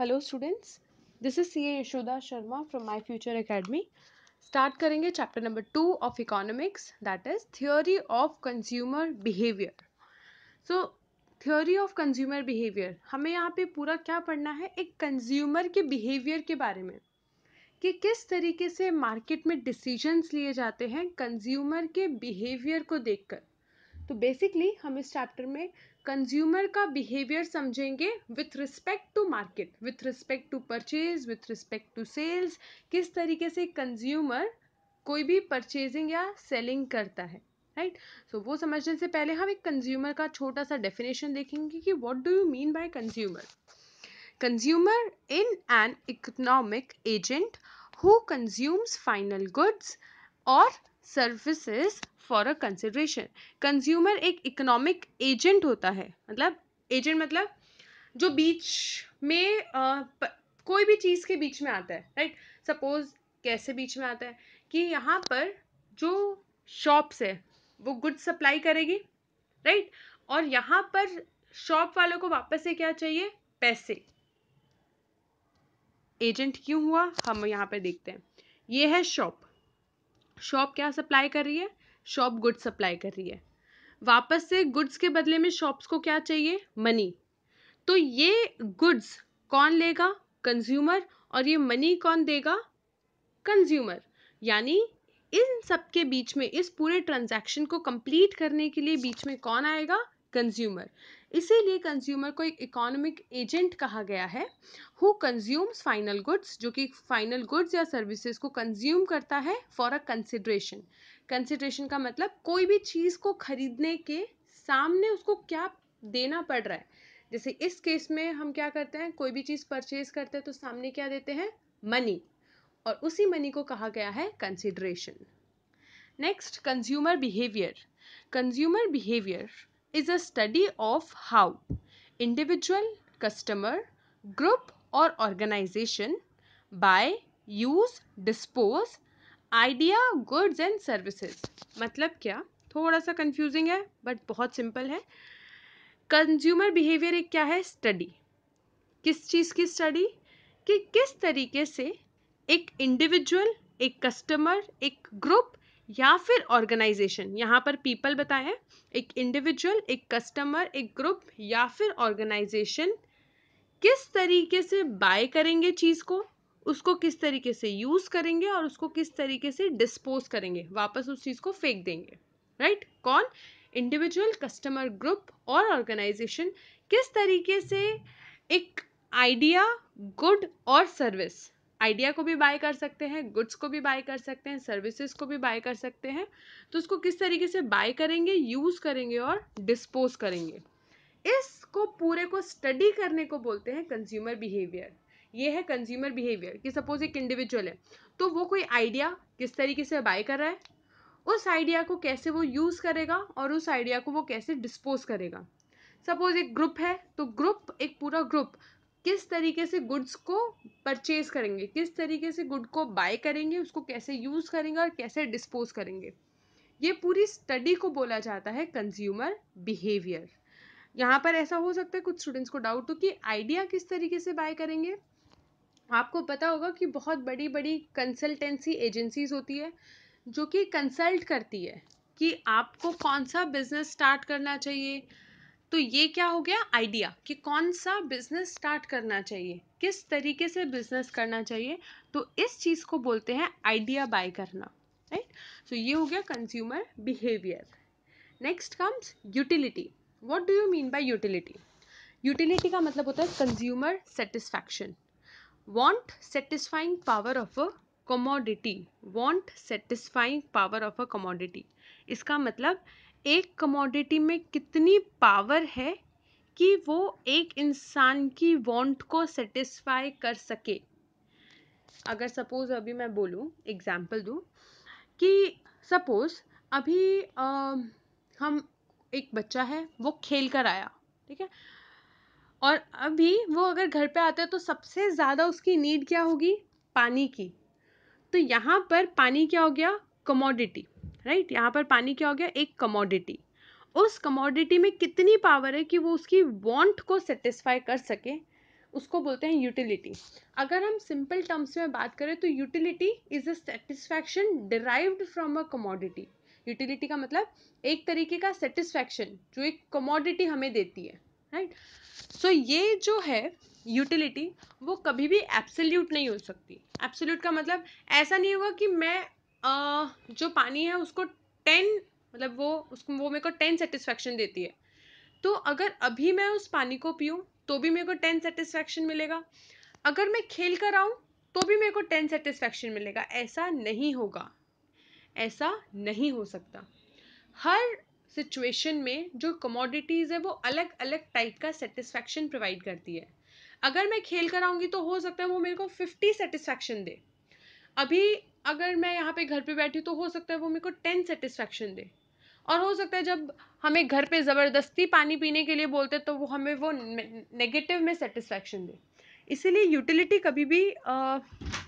Hello students this is C A Yashoda Sharma from my future academy start करेंगे chapter number two of economics that is theory of consumer behaviour so theory of consumer behaviour हमें यहाँ पे पूरा क्या पढ़ना है एक कंज्यूमर के बिहेवियर के बारे में कि किस तरीके से मार्केट में डिसीजंस लिए जाते हैं कंज्यूमर के बिहेवियर को देखकर तो बेसिकली हम इस चैप्टर में कंज्यूमर का बिहेवियर समझेंगे with respect to market with respect to purchase with respect to sales किस तरीके से कंज्यूमर कोई भी परचेजिंग या सेलिंग करता है राइट right? सो so, वो समझने से पहले हम एक कंज्यूमर का छोटा सा डेफिनेशन देखेंगे कि what do you mean by consumer consumer in an economic agent who consumes final goods और services for a consideration consumer एक इकोनॉमिक एजेंट होता है मतलब एजेंट मतलब जो बीच में आ, प, कोई भी चीज़ के बीच में आता है राइट सपोज कैसे बीच में आता है कि यहाँ पर जो शॉप्स है वो गुड्स सप्लाई करेगी राइट और यहाँ पर शॉप वालों को वापस से क्या चाहिए पैसे एजेंट क्यों हुआ हम यहाँ पर देखते हैं ये है शॉप शॉप क्या सप्लाई कर रही है शॉप गुड्स सप्लाई कर रही है वापस से गुड्स के बदले में शॉप्स को क्या चाहिए मनी तो ये गुड्स कौन लेगा कंज्यूमर और ये मनी कौन देगा कंज्यूमर यानी इन सब के बीच में इस पूरे ट्रांजैक्शन को कंप्लीट करने के लिए बीच में कौन आएगा कंज्यूमर इसीलिए कंज्यूमर को एक इकोनॉमिक एजेंट कहा गया है हु कंज्यूम्स फाइनल गुड्स जो कि फाइनल गुड्स या सर्विसेज को कंज्यूम करता है फॉर अ कंसिड्रेशन कंसिड्रेशन का मतलब कोई भी चीज़ को खरीदने के सामने उसको क्या देना पड़ रहा है जैसे इस केस में हम क्या करते हैं कोई भी चीज़ परचेज करते हैं तो सामने क्या देते हैं मनी और उसी मनी को कहा गया है consideration next consumer behaviour consumer behaviour is a study of how individual, customer, group or organization buy, use, dispose, idea, goods and services. मतलब क्या थोड़ा सा कंफ्यूजिंग है बट बहुत सिंपल है कंज्यूमर बिहेवियर एक क्या है स्टडी किस चीज़ की स्टडी कि किस तरीके से एक इंडिविजुअल एक कस्टमर एक ग्रुप या फिर ऑर्गेनाइजेशन यहाँ पर पीपल बताए एक इंडिविजुअल एक कस्टमर एक ग्रुप या फिर ऑर्गेनाइजेशन किस तरीके से बाय करेंगे चीज़ को उसको किस तरीके से यूज़ करेंगे और उसको किस तरीके से डिस्पोज करेंगे वापस उस चीज़ को फेंक देंगे राइट right? कौन इंडिविजुअल कस्टमर ग्रुप और ऑर्गेनाइजेशन किस तरीके से एक आइडिया गुड और सर्विस आइडिया को भी बाय कर सकते हैं गुड्स को भी बाय कर सकते हैं सर्विसेज को भी बाय कर सकते हैं तो उसको किस तरीके से बाय करेंगे यूज़ करेंगे और डिस्पोज करेंगे इसको पूरे को स्टडी करने को बोलते हैं कंज्यूमर बिहेवियर ये है कंज्यूमर बिहेवियर कि सपोज एक इंडिविजुअल है तो वो कोई आइडिया किस तरीके से बाय कर रहा है उस आइडिया को कैसे वो यूज़ करेगा और उस आइडिया को वो कैसे डिस्पोज करेगा सपोज एक ग्रुप है तो ग्रुप एक पूरा ग्रुप किस तरीके से गुड्स को परचेज़ करेंगे किस तरीके से गुड को बाय करेंगे उसको कैसे यूज़ करेंगे और कैसे डिस्पोज करेंगे ये पूरी स्टडी को बोला जाता है कंज्यूमर बिहेवियर यहाँ पर ऐसा हो सकता है कुछ स्टूडेंट्स को डाउट हो कि आइडिया किस तरीके से बाय करेंगे आपको पता होगा कि बहुत बड़ी बड़ी कंसल्टेंसी एजेंसीज होती है जो कि कंसल्ट करती है कि आपको कौन सा बिज़नेस स्टार्ट करना चाहिए तो ये क्या हो गया आइडिया कि कौन सा बिजनेस स्टार्ट करना चाहिए किस तरीके से बिजनेस करना चाहिए तो इस चीज़ को बोलते हैं आइडिया बाय करना राइट सो so, ये हो गया consumer behaviour next comes utility what do you mean by utility utility का मतलब होता है consumer satisfaction want satisfying power of a commodity want satisfying power of a commodity इसका मतलब एक कमोडिटी में कितनी पावर है कि वो एक इंसान की वॉन्ट को सेटिस्फाई कर सके अगर सपोज़ अभी मैं बोलूँ एग्ज़ाम्पल दूँ कि सपोज़ अभी आ, हम एक बच्चा है वो खेल कर आया ठीक है और अभी वो अगर घर पे आता है तो सबसे ज़्यादा उसकी नीड क्या होगी पानी की तो यहाँ पर पानी क्या हो गया कमोडिटी राइट यहाँ पर पानी क्या हो गया एक कमोडिटी उस कमोडिटी में कितनी पावर है कि वो उसकी वांट को सेटिस्फाई कर सके उसको बोलते हैं यूटिलिटी अगर हम सिंपल टर्म्स में बात करें तो utility is a satisfaction derived from a commodity utility का मतलब एक तरीके का सेटिस्फैक्शन जो एक कमोडिटी हमें देती है राइट right? सो so, ये जो है यूटिलिटी वो कभी भी एब्सोल्यूट नहीं हो सकती एब्सोल्यूट का मतलब ऐसा नहीं होगा कि मैं आ, जो पानी है उसको टेन मतलब वो उसको वो मेरे को टेन सेटिस्फैक्शन देती है तो अगर अभी मैं उस पानी को पीऊँ तो भी मेरे को टेन सेटिस्फैक्शन मिलेगा अगर मैं खेल कर आऊँ तो भी मेरे को टेन सेटिस्फैक्शन मिलेगा ऐसा नहीं होगा ऐसा नहीं हो सकता हर सिचुएशन में जो कमोडिटीज़ है वो अलग अलग टाइप का सेटिस्फैक्शन प्रोवाइड करती है अगर मैं खेल कर आऊँगी तो हो सकता है वो मेरे को फिफ्टी सेटिस्फेक्शन दे अभी अगर मैं यहाँ पे घर पे बैठी तो हो सकता है वो मेरे को टेन सेटिस्फेक्शन दे और हो सकता है जब हमें घर पे ज़बरदस्ती पानी पीने के लिए बोलते हैं तो वो हमें वो नेगेटिव में सेटिस्फेक्शन दे इसीलिए यूटिलिटी कभी भी आ,